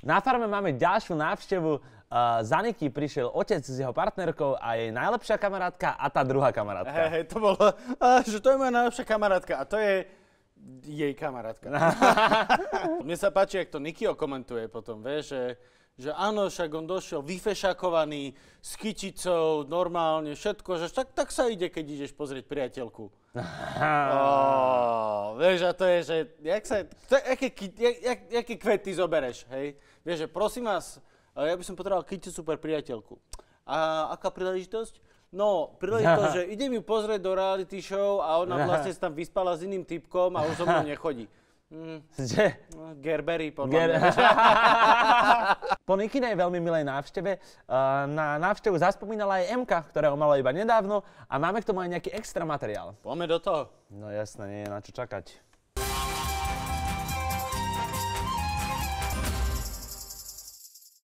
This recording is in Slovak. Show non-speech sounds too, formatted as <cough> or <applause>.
Na farme máme ďalšiu návštevu. Uh, za Niky prišiel otec s jeho partnerkou a jej najlepšia kamarátka a tá druhá kamarátka. Hej, hey, to bolo, uh, <laughs> že to je moja najlepšia kamarátka a to je jej kamarátka. <laughs> Mne sa páči, jak to Nikio komentuje potom, vie, že že áno, však on došiel vyfešakovaný, s kyticou, normálne, všetko, že tak, tak sa ide, keď ideš pozrieť priateľku. oh, <laughs> Vieš, a to je, že, jak sa, to, aké, jak, jak, jaký kvety zobereš, hej? Vieš, že prosím vás, e, ja by som potreboval Kiti super priateľku. A aká príležitosť? No, príležitosť, Aha. <laughs> že idem ju pozrieť do reality show a ona Aha. vlastne sa tam vyspala s iným typkom a už so mnou nechodí. Mm. Kde? <laughs> No, Gerbery, podľa Ger- mňa. <laughs> Nikinej veľmi milej návšteve. Na návštevu zaspomínala aj MK, ktorého mala iba nedávno a máme k tomu aj nejaký extra materiál. Poďme do toho. No jasné, nie je na čo čakať.